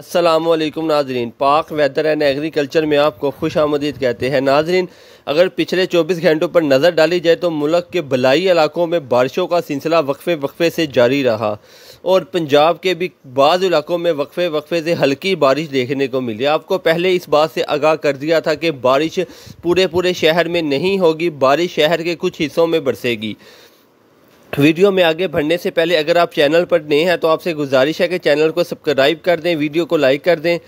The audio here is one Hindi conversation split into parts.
असलम नाजरीन पाक वेदर एंड एग्रीकल्चर में आपको खुश आमदीद कहते हैं नाजरीन अगर पिछले 24 घंटों पर नज़र डाली जाए तो मुल्क के भलाई इलाकों में बारिशों का सिलसिला वक्फे वक्फे से जारी रहा और पंजाब के भी बाज़ इलाकों में वक्फे वक्फे से हल्की बारिश देखने को मिली आपको पहले इस बात से आगाह कर दिया था कि बारिश पूरे पूरे शहर में नहीं होगी बारिश शहर के कुछ हिस्सों में बरसेगी वीडियो में आगे बढ़ने से पहले अगर आप चैनल पर नए हैं तो आपसे गुजारिश है कि चैनल को सब्सक्राइब कर दें वीडियो को लाइक कर दें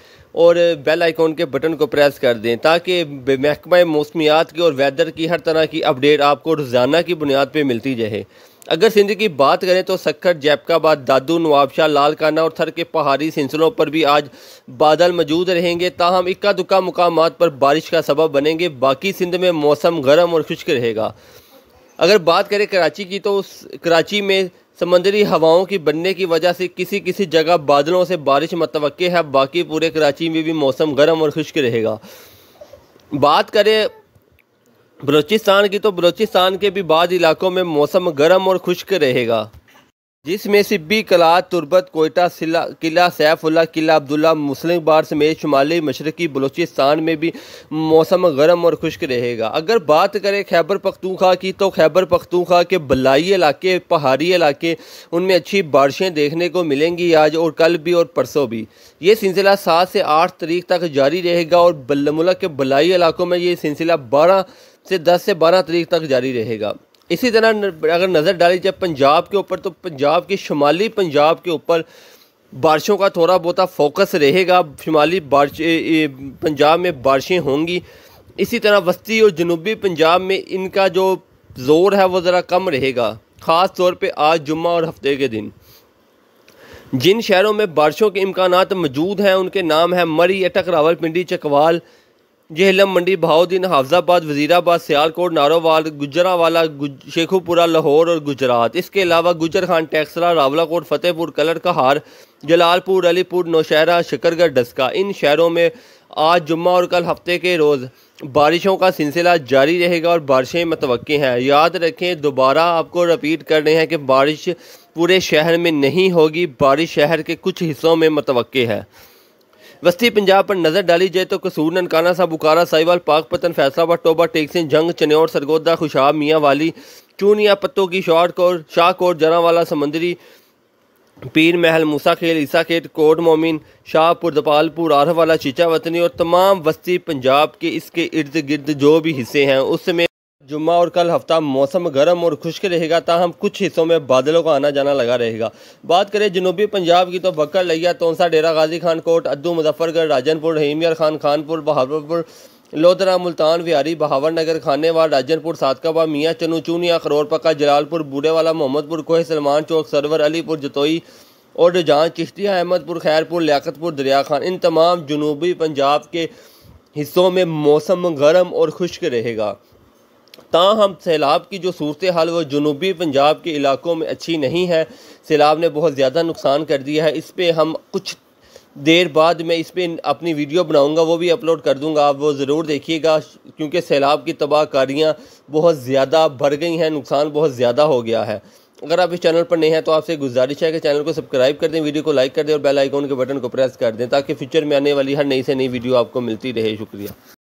और बेल आइकॉन के बटन को प्रेस कर दें ताकि महकमा मौसमियात की और वेदर की हर तरह की अपडेट आपको रोज़ाना की बुनियाद पर मिलती रहे अगर सिंध की बात करें तो सक्खर जैपकाबाद दादू नवाबशाह लालकाना और थर के पहाड़ी सिलसिलों पर भी आज बादल मौजूद रहेंगे ताहम इक्का दुक्का मुकाम पर बारिश का सबब बनेंगे बाकी सिंध में मौसम गर्म और खुश्क रहेगा अगर बात करें कराची की तो कराची में समंदरी हवाओं की बनने की वजह से किसी किसी जगह बादलों से बारिश मतव है बाकी पूरे कराची में भी मौसम गर्म और खुश्क रहेगा बात करें बलोचिस्तान की तो बलोचिस्तान के भी बाद इलाकों में मौसम गर्म और खुश्क रहेगा जिसमें सिब्बी कला तुरबत कोयटा किला सैफुल्ला किला अब्दुल्ला बार समेत शुमाली मशरकी बलोचिस्तान में भी मौसम गर्म और खुश्क रहेगा अगर बात करें खैबर पख्तूखा की तो खैबर पख्तूखा के बलाई इलाके पहाड़ी इलाके उनमें अच्छी बारिशें देखने को मिलेंगी आज और कल भी और परसों भी ये सिलसिला सात से आठ तारीख तक जारी रहेगा और बल्लमुला के बलाई इलाकों में ये सिलसिला बारह से दस से बारह तारीख तक जारी रहेगा इसी तरह अगर नज़र डाली जाए पंजाब के ऊपर तो पंजाब के शुमाली पंजाब के ऊपर बारिशों का थोड़ा बहुत फोकस रहेगा शुमाली बारिश पंजाब में बारिशें होंगी इसी तरह वस्ती और जनूबी पंजाब में इनका जो जोर है वो ज़रा कम रहेगा ख़ास तौर पर आज जुम्मा और हफ्ते के दिन जिन शहरों में बारिशों के इम्कान मौजूद हैं उनके नाम हैं मरी अटक रावलपिंडी चकवाल जेहलम मंडी बहाउद्दीन हाफजाबाद वजीराबाद सियालकोट नारोवाल गुजरावाला गुज, शेखुपुरा लाहौर और गुजरात इसके अलावा गुजर खान टैक्सरा रावलाकोट फतेहपुर कलर कहार जलालपुर अलीपुर नौशहरा शकरगढ़ डस्का इन शहरों में आज जुम्मा और कल हफ्ते के रोज़ बारिशों का सिलसिला जारी रहेगा और बारिशें मतव हैं याद रखें दोबारा आपको रिपीट कर रहे हैं कि बारिश पूरे शहर में नहीं होगी बारिश शहर के कुछ हिस्सों में मतव है वस्ती पंजाब पर नजर डाली जाए तो कसूर ननकाना साहब बुकारा साहिवाल पतन फैसलाबाद टोबा सिंह जंग चन्योर सरगोदा खुशाब मियाँ वाली चूनिया पत्तों की शॉर्ट कोर जरा जरावाला समंदरी पीर महल मूसा खेल ईसा खेत कोट मोमिन शाहपुर दपालपुर आरह वाला चीचा वतनी और तमाम वस्ती पंजाब के इसके इर्द गिर्द जो भी हिस्से हैं उसमें जुम्मा और कल हफ्ता मौसम गर्म और खुश्क रहेगा ताहम कुछ हिस्सों में बादलों का आना जाना लगा रहेगा बात करें जनूबी पंजाब की तो बकर लैया तोनसा डेरा गाजी खान कोट अद्दू मुजफ्फरगढ़ राजनपुर रहीमियर खान खानपुर बहावरपुर लोधरा मुल्तान विहारी बहावर नगर खानेवाल राजनपुर सादकाबा मियाँ चनू चूनिया खरोरपका जलालपुर बूढ़ेवाला मोहम्मदपुर कोहे सलमान चौक सरवर अलीपुर जतोई और जहाँ चिश्तिया अहमदपुर खैरपुर लियाकतपुर दरिया खान इन तमाम जनूबी पंजाब के हिस्सों में मौसम गर्म और खुश्क रहेगा ताहम सैलाब की जो सूरत हाल वो जनूबी पंजाब के इलाकों में अच्छी नहीं है सैलाब ने बहुत ज़्यादा नुकसान कर दिया है इस पर हम कुछ देर बाद मैं इस पर अपनी वीडियो बनाऊंगा वो भी अपलोड कर दूंगा आप वो ज़रूर देखिएगा क्योंकि सैलाब की तबाहकारियाँ बहुत ज़्यादा बढ़ गई हैं नुकसान बहुत ज़्यादा हो गया है अगर आप इस चैनल पर नए हैं तो आपसे गुजारिश है कि चैनल को सब्सक्राइब कर दें वीडियो को लाइक कर दें और बेल आइकॉन के बटन को प्रेस कर दें ताकि फ्यूचर में आने वाली हर नई से नई वीडियो आपको मिलती रहे शुक्रिया